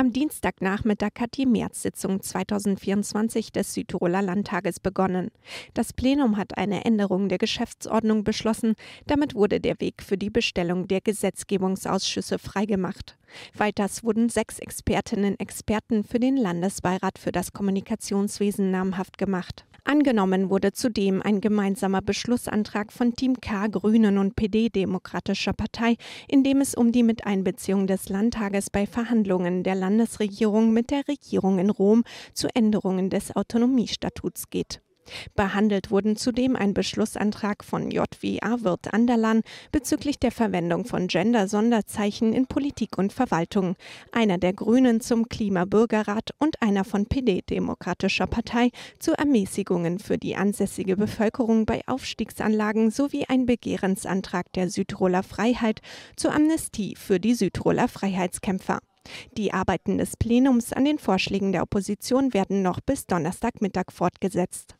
Am Dienstagnachmittag hat die Märzsitzung 2024 des Südtiroler Landtages begonnen. Das Plenum hat eine Änderung der Geschäftsordnung beschlossen. Damit wurde der Weg für die Bestellung der Gesetzgebungsausschüsse freigemacht. Weiters wurden sechs Expertinnen und Experten für den Landesbeirat für das Kommunikationswesen namhaft gemacht. Angenommen wurde zudem ein gemeinsamer Beschlussantrag von Team K Grünen und PD Demokratischer Partei, in dem es um die Miteinbeziehung des Landtages bei Verhandlungen der Landesregierung mit der Regierung in Rom zu Änderungen des Autonomiestatuts geht. Behandelt wurden zudem ein Beschlussantrag von JWA Wirt Anderlan bezüglich der Verwendung von Gender-Sonderzeichen in Politik und Verwaltung, einer der Grünen zum Klimabürgerrat und einer von PD Demokratischer Partei zu Ermäßigungen für die ansässige Bevölkerung bei Aufstiegsanlagen sowie ein Begehrensantrag der Südtiroler Freiheit zur Amnestie für die Südtiroler Freiheitskämpfer. Die Arbeiten des Plenums an den Vorschlägen der Opposition werden noch bis Donnerstagmittag fortgesetzt.